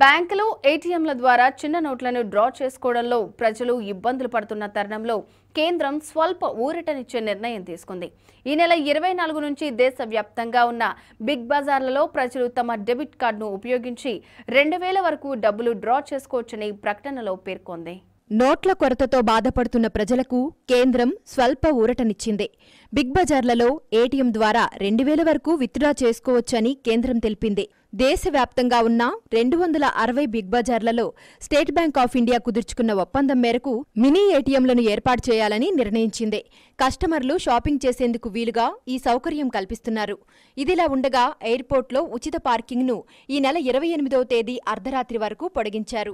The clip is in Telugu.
బ్యాంకులు ఏటీఎంల ద్వారా చిన్న నోట్లను డ్రా చేసుకోవడంలో ప్రజలు ఇబ్బందులు పడుతున్న తరుణంలో కేంద్రం స్వల్ప ఊరటనిచ్చే నిర్ణయం తీసుకుంది ఈ నెల ఇరవై నాలుగు నుంచి దేశవ్యాప్తంగా ఉన్న బిగ్ బజార్లలో ప్రజలు తమ డెబిట్ కార్డును ఉపయోగించి రెండు వేల వరకు డబ్బులు డ్రా చేసుకోవచ్చని ప్రకటనలో పేర్కొంది నోట్ల కొరతతో బాధపడుతున్న ప్రజలకు కేంద్రం స్వల్ప ఊరటనిచ్చింది బిగ్ బజార్లలో ఏటీఎం ద్వారా రెండు వేల వరకు విత్డ్రా చేసుకోవచ్చని కేంద్రం తెలిపింది దేశవ్యాప్తంగా ఉన్న రెండు వందల అరవై బిగ్ బజార్లలో స్టేట్ బ్యాంక్ ఆఫ్ ఇండియా కుదుర్చుకున్న ఒప్పందం మేరకు మినీ ఏటీఎంలను ఏర్పాటు చేయాలని నిర్ణయించింది కస్టమర్లు షాపింగ్ చేసేందుకు వీలుగా ఈ సౌకర్యం కల్పిస్తున్నారు ఇదిలా ఉండగా ఎయిర్పోర్ట్లో ఉచిత పార్కింగ్ను ఈ నెల ఇరవై ఎనిమిదవ తేదీ అర్ధరాత్రి వరకు పొడిగించారు